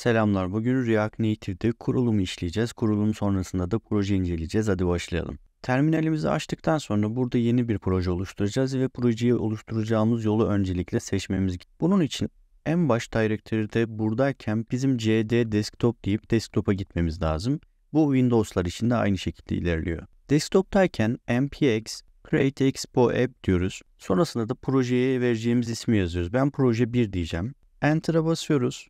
Selamlar. Bugün React Native'de kurulumu işleyeceğiz. Kurulum sonrasında da proje inceleyeceğiz. Hadi başlayalım. Terminalimizi açtıktan sonra burada yeni bir proje oluşturacağız ve projeyi oluşturacağımız yolu öncelikle seçmemiz Bunun için en baş direktörde buradayken bizim cd desktop deyip desktop'a gitmemiz lazım. Bu Windows'lar için de aynı şekilde ilerliyor. Desktop'tayken npx create expo app diyoruz. Sonrasında da projeye vereceğimiz ismi yazıyoruz. Ben proje 1 diyeceğim. Enter'a basıyoruz.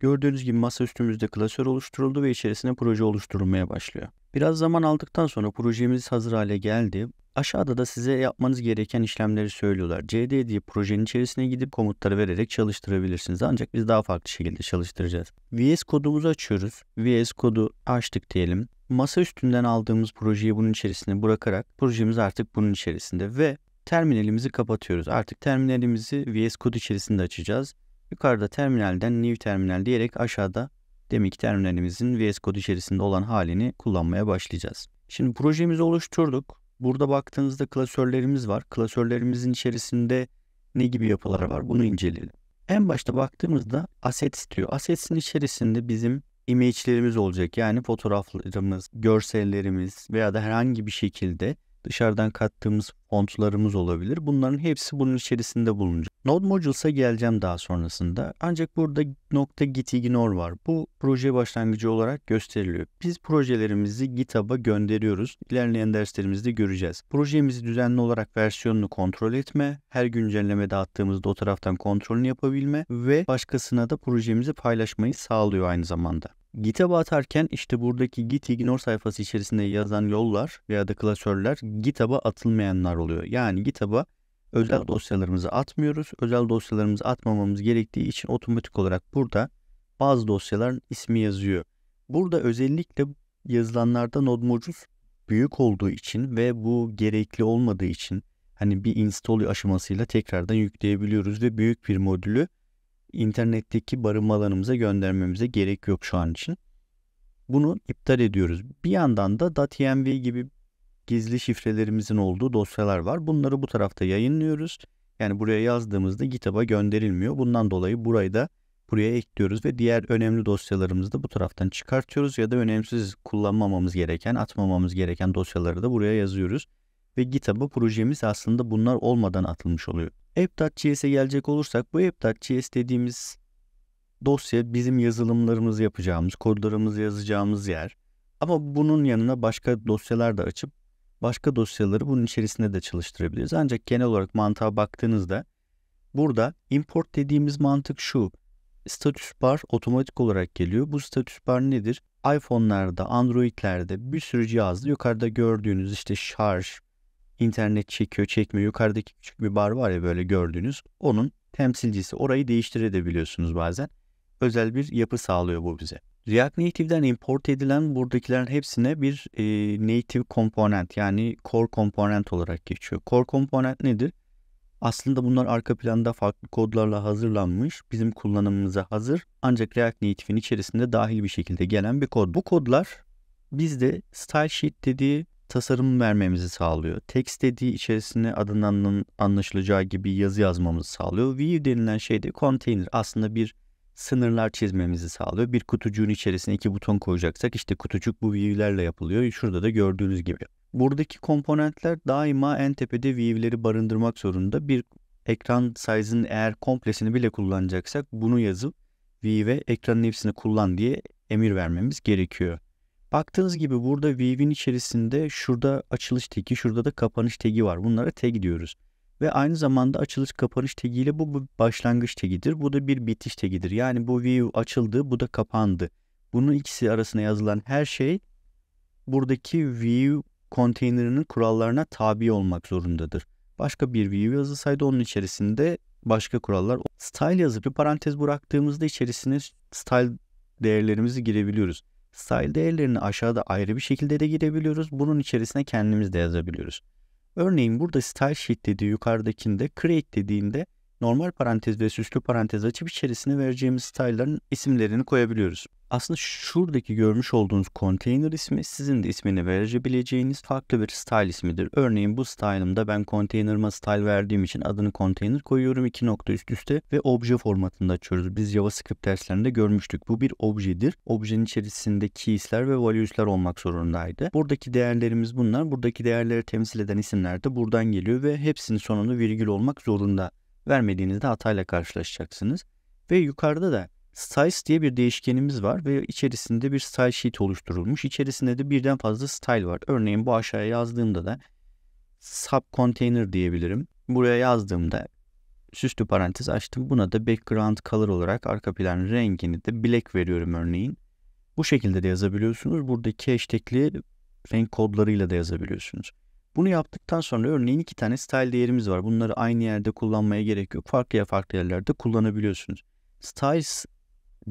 Gördüğünüz gibi masa üstümüzde klasör oluşturuldu ve içerisine proje oluşturulmaya başlıyor. Biraz zaman aldıktan sonra projemiz hazır hale geldi. Aşağıda da size yapmanız gereken işlemleri söylüyorlar. CD diye projenin içerisine gidip komutları vererek çalıştırabilirsiniz. Ancak biz daha farklı şekilde çalıştıracağız. VS kodumuzu açıyoruz. VS kodu açtık diyelim. Masa üstünden aldığımız projeyi bunun içerisine bırakarak projemiz artık bunun içerisinde ve terminalimizi kapatıyoruz. Artık terminalimizi VS Code içerisinde açacağız Yukarıda terminalden new terminal diyerek aşağıda demek terminalimizin VS Code içerisinde olan halini kullanmaya başlayacağız. Şimdi projemizi oluşturduk. Burada baktığınızda klasörlerimiz var. Klasörlerimizin içerisinde ne gibi yapılar var bunu inceleyelim. En başta baktığımızda asset diyor. Assets'in içerisinde bizim image'lerimiz olacak. Yani fotoğraflarımız, görsellerimiz veya da herhangi bir şekilde dışarıdan kattığımız fontlarımız olabilir. Bunların hepsi bunun içerisinde bulunacak. Node Modules'a geleceğim daha sonrasında. Ancak burada nokta git ignore var. Bu proje başlangıcı olarak gösteriliyor. Biz projelerimizi GitHub'a gönderiyoruz. İlerleyen derslerimizde göreceğiz. Projemizi düzenli olarak versiyonunu kontrol etme, her güncelleme dağıttığımızda o taraftan kontrolünü yapabilme ve başkasına da projemizi paylaşmayı sağlıyor aynı zamanda. Git'e atarken işte buradaki git ignore sayfası içerisinde yazan yollar veya da klasörler GitHub'a atılmayanlar oluyor. Yani GitHub'a özel dosyalarımızı atmıyoruz. Özel dosyalarımızı atmamamız gerektiği için otomatik olarak burada bazı dosyaların ismi yazıyor. Burada özellikle yazılanlarda node mocus büyük olduğu için ve bu gerekli olmadığı için hani bir install aşamasıyla tekrardan yükleyebiliyoruz ve büyük bir modülü internetteki barınma alanımıza göndermemize gerek yok şu an için. Bunu iptal ediyoruz. Bir yandan da .env gibi gizli şifrelerimizin olduğu dosyalar var. Bunları bu tarafta yayınlıyoruz. Yani buraya yazdığımızda GitHub'a gönderilmiyor. Bundan dolayı burayı da buraya ekliyoruz ve diğer önemli dosyalarımızı da bu taraftan çıkartıyoruz ya da önemsiz kullanmamamız gereken, atmamamız gereken dosyaları da buraya yazıyoruz ve GitHub'a projemiz aslında bunlar olmadan atılmış oluyor. App.js'e gelecek olursak bu App.js dediğimiz dosya bizim yazılımlarımızı yapacağımız, kodlarımızı yazacağımız yer. Ama bunun yanına başka dosyalar da açıp başka dosyaları bunun içerisinde de çalıştırabiliriz. Ancak genel olarak mantığa baktığınızda burada import dediğimiz mantık şu. Status bar otomatik olarak geliyor. Bu status bar nedir? iPhone'larda, Android'lerde bir sürü cihazda yukarıda gördüğünüz işte şarj, internet çekiyor çekmiyor. Yukarıdaki küçük bir bar var ya böyle gördüğünüz. Onun temsilcisi. Orayı değiştirebiliyorsunuz bazen. Özel bir yapı sağlıyor bu bize. React Native'den import edilen buradakilerin hepsine bir e, native komponent yani core komponent olarak geçiyor. Core komponent nedir? Aslında bunlar arka planda farklı kodlarla hazırlanmış, bizim kullanımımıza hazır ancak React Native'in içerisinde dahil bir şekilde gelen bir kod. Bu kodlar bizde style sheet dediği tasarım vermemizi sağlıyor. Text dediği içerisinde adından anlaşılacağı gibi yazı yazmamızı sağlıyor. View denilen şey de container aslında bir sınırlar çizmemizi sağlıyor. Bir kutucuğun içerisine iki buton koyacaksak işte kutucuk bu view'lerle yapılıyor. Şurada da gördüğünüz gibi. Buradaki komponentler daima en tepede view'leri barındırmak zorunda. Bir ekran size'ın eğer komplesini bile kullanacaksak bunu yazıp view'e ekranın hepsini kullan diye emir vermemiz gerekiyor. Baktığınız gibi burada wave'in içerisinde şurada açılış tagi, şurada da kapanış tagi var. Bunlara tag diyoruz. Ve aynı zamanda açılış kapanış tagiyle bu, bu başlangıç tagidir. Bu da bir bitiş tagidir. Yani bu view açıldı, bu da kapandı. Bunun ikisi arasına yazılan her şey buradaki view konteynerinin kurallarına tabi olmak zorundadır. Başka bir view yazılsaydı onun içerisinde başka kurallar. Style yazıp bir parantez bıraktığımızda içerisine style değerlerimizi girebiliyoruz. Style değerlerini aşağıda ayrı bir şekilde de girebiliyoruz. Bunun içerisine kendimiz de yazabiliyoruz. Örneğin burada style sheet dediği yukarıdakinde create dediğinde normal parantez ve süslü parantez açıp içerisine vereceğimiz style'ların isimlerini koyabiliyoruz. Aslında şuradaki görmüş olduğunuz container ismi sizin de ismini verebileceğiniz farklı bir style ismidir. Örneğin bu style'ımda ben konteynerıma style verdiğim için adını container koyuyorum iki nokta üst üste ve obje formatında açıyoruz. Biz JavaScript derslerinde görmüştük. Bu bir objedir. Objenin içerisinde keys'ler ve values'ler olmak zorundaydı. Buradaki değerlerimiz bunlar. Buradaki değerleri temsil eden isimler de buradan geliyor ve hepsinin sonunu virgül olmak zorunda. Vermediğinizde hatayla karşılaşacaksınız. Ve yukarıda da styles diye bir değişkenimiz var ve içerisinde bir style sheet oluşturulmuş. İçerisinde de birden fazla style var. Örneğin bu aşağıya yazdığımda da sub container diyebilirim. Buraya yazdığımda süslü parantez açtım. Buna da background color olarak arka plan rengini de black veriyorum örneğin. Bu şekilde de yazabiliyorsunuz. Buradaki hashtagli renk kodlarıyla da yazabiliyorsunuz. Bunu yaptıktan sonra örneğin iki tane style değerimiz var. Bunları aynı yerde kullanmaya gerek yok. Farklı ya farklı yerlerde kullanabiliyorsunuz. Styles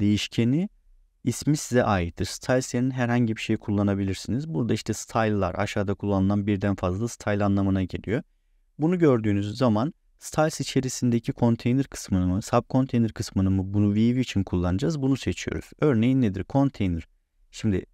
değişkeni ismi size aittir. Style senin herhangi bir şey kullanabilirsiniz. Burada işte style'lar aşağıda kullanılan birden fazla style anlamına geliyor. Bunu gördüğünüz zaman styles içerisindeki container kısmını mı, sub container kısmını mı bunu view için kullanacağız. Bunu seçiyoruz. Örneğin nedir? container? Şimdi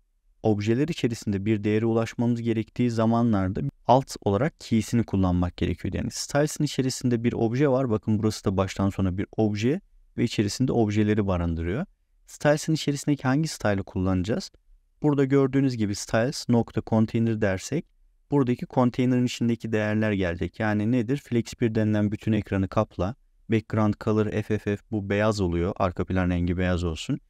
objeler içerisinde bir değere ulaşmamız gerektiği zamanlarda alt olarak keys'ini kullanmak gerekiyor. Yani styles'in içerisinde bir obje var. Bakın burası da baştan sona bir obje ve içerisinde objeleri barındırıyor. Styles'in içerisindeki hangi style'ı kullanacağız? Burada gördüğünüz gibi styles nokta container dersek buradaki container'ın içindeki değerler gelecek. Yani nedir? Flex1 denilen bütün ekranı kapla. Background color FFF bu beyaz oluyor. Arka plan rengi beyaz olsun.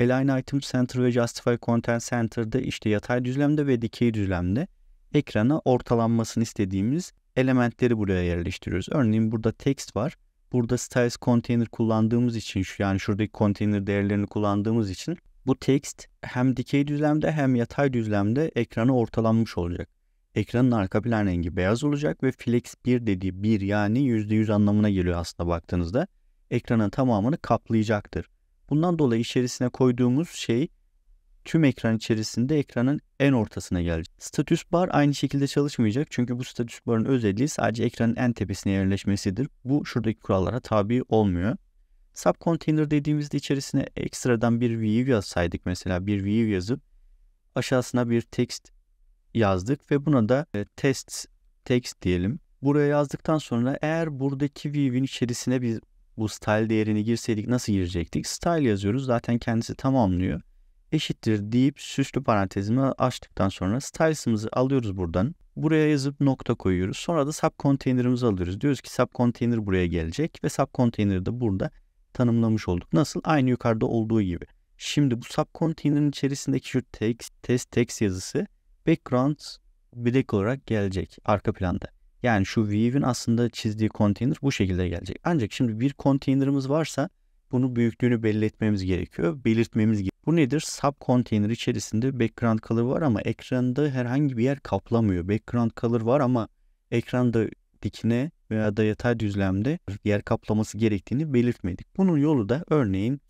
Align Item Center ve Justify Content Center'da işte yatay düzlemde ve dikey düzlemde ekrana ortalanmasını istediğimiz elementleri buraya yerleştiriyoruz. Örneğin burada text var burada styles container kullandığımız için şu yani şuradaki container değerlerini kullandığımız için bu text hem dikey düzlemde hem yatay düzlemde ekrana ortalanmış olacak. Ekranın arka plan rengi beyaz olacak ve flex 1 dediği 1 yani %100 anlamına geliyor aslında baktığınızda. Ekranın tamamını kaplayacaktır. Bundan dolayı içerisine koyduğumuz şey tüm ekran içerisinde ekranın en ortasına gelecek. Status bar aynı şekilde çalışmayacak çünkü bu status barın özelliği sadece ekranın en tepesine yerleşmesidir. Bu şuradaki kurallara tabi olmuyor. Sub container dediğimizde içerisine ekstradan bir view yazsaydık mesela bir view yazıp aşağısına bir text yazdık ve buna da e, test text diyelim. Buraya yazdıktan sonra eğer buradaki view'in içerisine bir bu style değerini girseydik nasıl girecektik? Style yazıyoruz zaten kendisi tamamlıyor eşittir deyip süslü parantezimi açtıktan sonra styles'ımızı alıyoruz buradan. Buraya yazıp nokta koyuyoruz. Sonra da sub container'ımızı alıyoruz. Diyoruz ki sub container buraya gelecek ve sub container'ı da burada tanımlamış olduk. Nasıl? Aynı yukarıda olduğu gibi. Şimdi bu sub container'ın içerisindeki şu text, test text yazısı background black olarak gelecek arka planda. Yani şu view'in aslında çizdiği container bu şekilde gelecek. Ancak şimdi bir konteynerimiz varsa bunu büyüklüğünü belirtmemiz gerekiyor. Belirtmemiz gerekiyor. Bu nedir? Sub container içerisinde background color var ama ekranda herhangi bir yer kaplamıyor. Background color var ama ekranda dikine veya da yatay düzlemde yer kaplaması gerektiğini belirtmedik. Bunun yolu da örneğin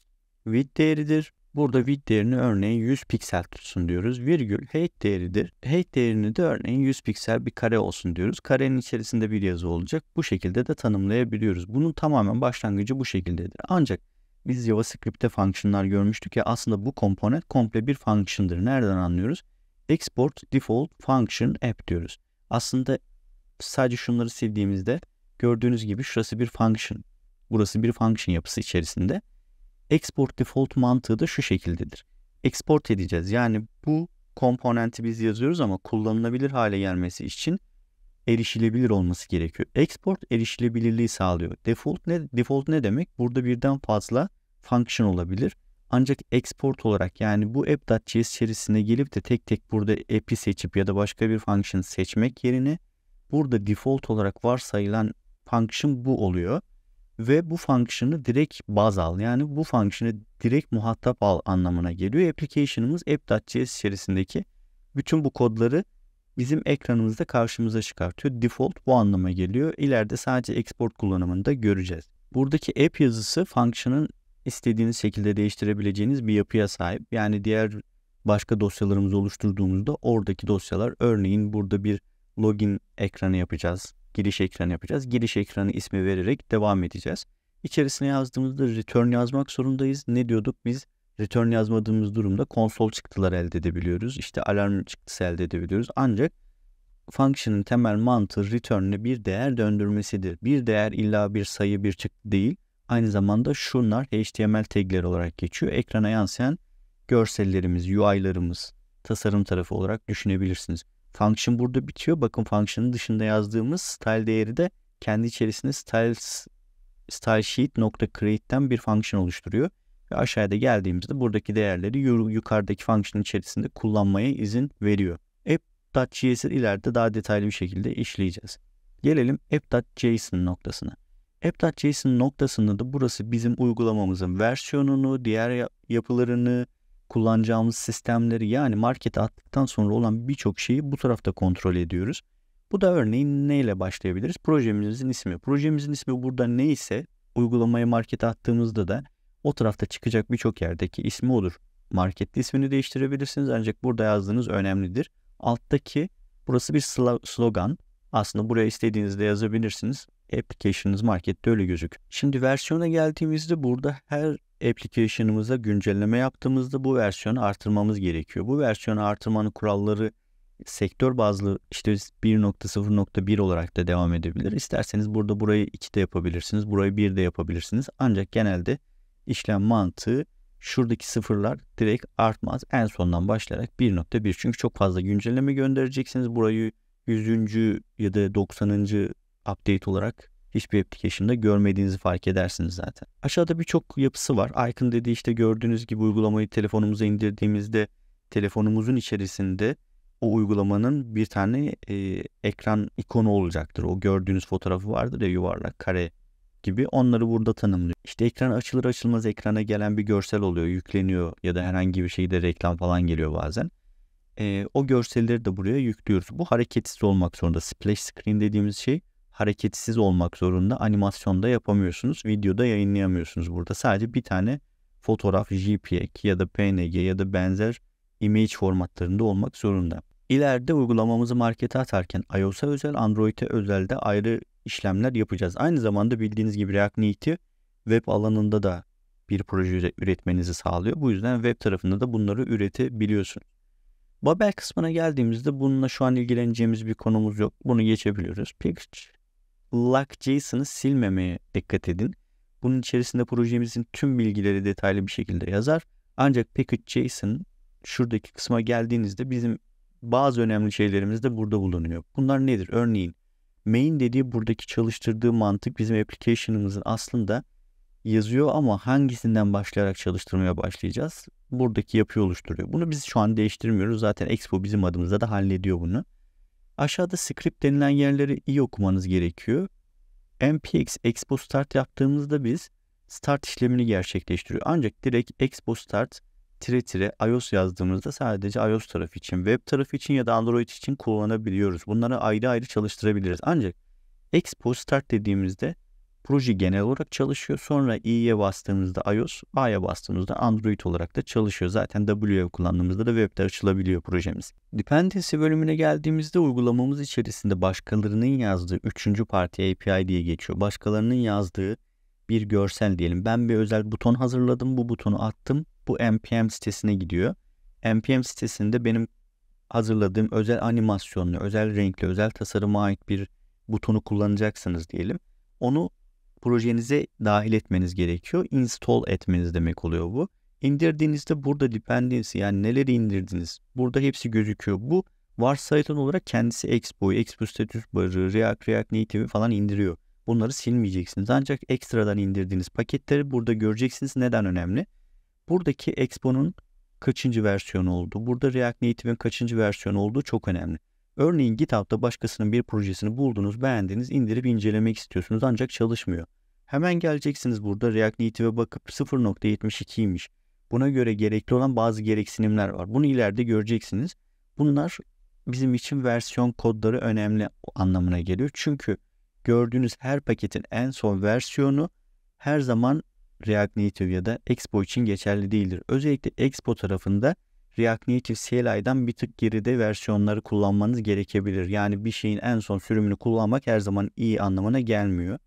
width değeridir. Burada width değerini örneğin 100 piksel tutsun diyoruz. Virgül height değeridir. Height değerini de örneğin 100 piksel bir kare olsun diyoruz. Karenin içerisinde bir yazı olacak. Bu şekilde de tanımlayabiliyoruz. Bunun tamamen başlangıcı bu şekildedir. Ancak biz JavaScript'te function'lar görmüştük ya aslında bu komponent komple bir function'dır. Nereden anlıyoruz? Export default function app diyoruz. Aslında sadece şunları sildiğimizde gördüğünüz gibi şurası bir function. Burası bir function yapısı içerisinde. Export default mantığı da şu şekildedir. Export edeceğiz. Yani bu komponenti biz yazıyoruz ama kullanılabilir hale gelmesi için erişilebilir olması gerekiyor. Export erişilebilirliği sağlıyor. Default ne default ne demek? Burada birden fazla function olabilir. Ancak export olarak yani bu app.js içerisine gelip de tek tek burada app'i seçip ya da başka bir function seçmek yerine burada default olarak varsayılan function bu oluyor. Ve bu function'ı direkt baz al. Yani bu function'ı direkt muhatap al anlamına geliyor. Application'ımız app.js içerisindeki bütün bu kodları bizim ekranımızda karşımıza çıkartıyor. Default bu anlama geliyor. İleride sadece export kullanımında göreceğiz. Buradaki app yazısı function'ın istediğiniz şekilde değiştirebileceğiniz bir yapıya sahip. Yani diğer başka dosyalarımızı oluşturduğumuzda oradaki dosyalar örneğin burada bir login ekranı yapacağız. Giriş ekranı yapacağız. Giriş ekranı ismi vererek devam edeceğiz. İçerisine yazdığımızda return yazmak zorundayız. Ne diyorduk biz? return yazmadığımız durumda konsol çıktılar elde edebiliyoruz. İşte alarm çıktısı elde edebiliyoruz. Ancak function'ın temel mantığı return'le bir değer döndürmesidir. Bir değer illa bir sayı bir çıktı değil. Aynı zamanda şunlar HTML tagler olarak geçiyor. Ekrana yansıyan görsellerimiz, UI'larımız tasarım tarafı olarak düşünebilirsiniz. Function burada bitiyor. Bakın function'ın dışında yazdığımız style değeri de kendi içerisinde style, style sheet.create'den bir function oluşturuyor. Ve aşağıda geldiğimizde buradaki değerleri yukarıdaki function içerisinde kullanmaya izin veriyor. App.js'i ileride daha detaylı bir şekilde işleyeceğiz. Gelelim app.json noktasına. App.json noktasında da burası bizim uygulamamızın versiyonunu, diğer yapılarını, kullanacağımız sistemleri yani markete attıktan sonra olan birçok şeyi bu tarafta kontrol ediyoruz. Bu da örneğin neyle başlayabiliriz? Projemizin ismi. Projemizin ismi burada neyse uygulamaya markete attığımızda da o tarafta çıkacak birçok yerdeki ismi odur. Markette ismini değiştirebilirsiniz ancak burada yazdığınız önemlidir. Alttaki burası bir slogan. Aslında buraya istediğinizde yazabilirsiniz. Application'ınız markette öyle gözük. Şimdi versiyona geldiğimizde burada her application'ımıza güncelleme yaptığımızda bu versiyonu artırmamız gerekiyor. Bu versiyonu artırmanın kuralları sektör bazlı işte 1.0.1 olarak da devam edebilir. İsterseniz burada burayı 2 de yapabilirsiniz, burayı 1 de yapabilirsiniz. Ancak genelde işlem mantığı şuradaki sıfırlar direkt artmaz. En sondan başlayarak 1.1 çünkü çok fazla güncelleme göndereceksiniz. Burayı 100. ya da 90. update olarak hiçbir application'da görmediğinizi fark edersiniz zaten. Aşağıda birçok yapısı var. Icon dediği işte gördüğünüz gibi uygulamayı telefonumuza indirdiğimizde telefonumuzun içerisinde o uygulamanın bir tane e, ekran ikonu olacaktır. O gördüğünüz fotoğrafı vardır ya yuvarlak kare gibi onları burada tanımlıyor. İşte ekran açılır açılmaz ekrana gelen bir görsel oluyor, yükleniyor ya da herhangi bir şeyde reklam falan geliyor bazen. E, o görselleri de buraya yüklüyoruz. Bu hareketsiz olmak zorunda. Splash screen dediğimiz şey hareketsiz olmak zorunda. Animasyonda yapamıyorsunuz, videoda yayınlayamıyorsunuz burada. Sadece bir tane fotoğraf, JPEG ya da PNG ya da benzer image formatlarında olmak zorunda. İleride uygulamamızı markete atarken iOS'a özel, Android'e özel de ayrı işlemler yapacağız. Aynı zamanda bildiğiniz gibi React Native web alanında da bir proje üretmenizi sağlıyor. Bu yüzden web tarafında da bunları üretebiliyorsun. Babel kısmına geldiğimizde bununla şu an ilgileneceğimiz bir konumuz yok. Bunu geçebiliyoruz. Package JSON'ı silmemeye dikkat edin. Bunun içerisinde projemizin tüm bilgileri detaylı bir şekilde yazar. Ancak JSON şuradaki kısma geldiğinizde bizim bazı önemli şeylerimiz de burada bulunuyor. Bunlar nedir? Örneğin main dediği buradaki çalıştırdığı mantık bizim application'ımızın aslında yazıyor ama hangisinden başlayarak çalıştırmaya başlayacağız? Buradaki yapıyı oluşturuyor. Bunu biz şu an değiştirmiyoruz. Zaten Expo bizim adımızda da hallediyor bunu. Aşağıda script denilen yerleri iyi okumanız gerekiyor. MPX Expo Start yaptığımızda biz start işlemini gerçekleştiriyor. Ancak direkt Expo Start tire tire iOS yazdığımızda sadece iOS tarafı için, web tarafı için ya da Android için kullanabiliyoruz. Bunları ayrı ayrı çalıştırabiliriz. Ancak Expo Start dediğimizde proje genel olarak çalışıyor. Sonra i'ye bastığımızda iOS, a'ya bastığımızda Android olarak da çalışıyor. Zaten W'ye kullandığımızda da webde açılabiliyor projemiz. Dependency bölümüne geldiğimizde uygulamamız içerisinde başkalarının yazdığı 3. parti API diye geçiyor. Başkalarının yazdığı bir görsel diyelim. Ben bir özel buton hazırladım. Bu butonu attım bu NPM sitesine gidiyor. NPM sitesinde benim hazırladığım özel animasyonlu, özel renkli, özel tasarıma ait bir butonu kullanacaksınız diyelim. Onu projenize dahil etmeniz gerekiyor. Install etmeniz demek oluyor bu. İndirdiğinizde burada dependency yani neleri indirdiniz burada hepsi gözüküyor. Bu varsayılan olarak kendisi expo, Expo status barı, React, React Native'i falan indiriyor. Bunları silmeyeceksiniz. Ancak ekstradan indirdiğiniz paketleri burada göreceksiniz. Neden önemli? buradaki Expo'nun kaçıncı versiyonu oldu? Burada React Native'in kaçıncı versiyonu olduğu çok önemli. Örneğin GitHub'da başkasının bir projesini buldunuz, beğendiniz, indirip incelemek istiyorsunuz ancak çalışmıyor. Hemen geleceksiniz burada React Native'e bakıp 0.72'ymiş. Buna göre gerekli olan bazı gereksinimler var. Bunu ileride göreceksiniz. Bunlar bizim için versiyon kodları önemli anlamına geliyor. Çünkü gördüğünüz her paketin en son versiyonu her zaman React Native ya da Expo için geçerli değildir. Özellikle Expo tarafında React Native CLI'dan bir tık geride versiyonları kullanmanız gerekebilir. Yani bir şeyin en son sürümünü kullanmak her zaman iyi anlamına gelmiyor.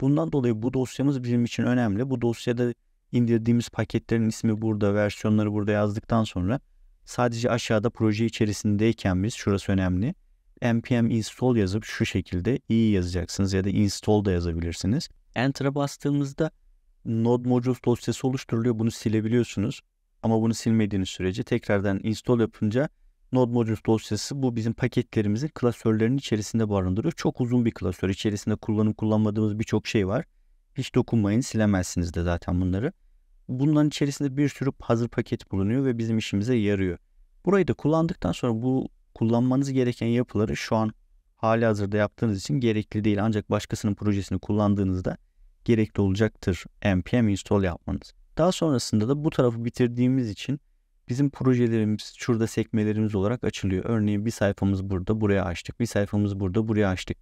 Bundan dolayı bu dosyamız bizim için önemli. Bu dosyada indirdiğimiz paketlerin ismi burada, versiyonları burada yazdıktan sonra sadece aşağıda proje içerisindeyken biz, şurası önemli, npm install yazıp şu şekilde iyi yazacaksınız ya da install da yazabilirsiniz. Enter'a bastığımızda Node Modules dosyası oluşturuluyor. Bunu silebiliyorsunuz. Ama bunu silmediğiniz sürece tekrardan install yapınca Node Modules dosyası bu bizim paketlerimizin klasörlerinin içerisinde barındırıyor. Çok uzun bir klasör. İçerisinde kullanım kullanmadığımız birçok şey var. Hiç dokunmayın silemezsiniz de zaten bunları. Bunların içerisinde bir sürü hazır paket bulunuyor ve bizim işimize yarıyor. Burayı da kullandıktan sonra bu kullanmanız gereken yapıları şu an hali hazırda yaptığınız için gerekli değil. Ancak başkasının projesini kullandığınızda gerekli olacaktır npm install yapmanız. Daha sonrasında da bu tarafı bitirdiğimiz için bizim projelerimiz şurada sekmelerimiz olarak açılıyor. Örneğin bir sayfamız burada buraya açtık. Bir sayfamız burada buraya açtık.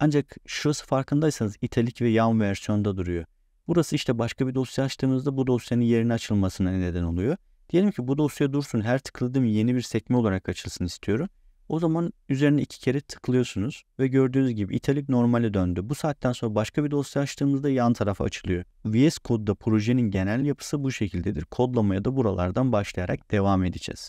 Ancak şurası farkındaysanız italik ve yan versiyonda duruyor. Burası işte başka bir dosya açtığımızda bu dosyanın yerine açılmasına neden oluyor. Diyelim ki bu dosya dursun her tıkladığım yeni bir sekme olarak açılsın istiyorum. O zaman üzerine iki kere tıklıyorsunuz ve gördüğünüz gibi italik normale döndü. Bu saatten sonra başka bir dosya açtığımızda yan tarafa açılıyor. VS Code'da projenin genel yapısı bu şekildedir. Kodlamaya da buralardan başlayarak devam edeceğiz.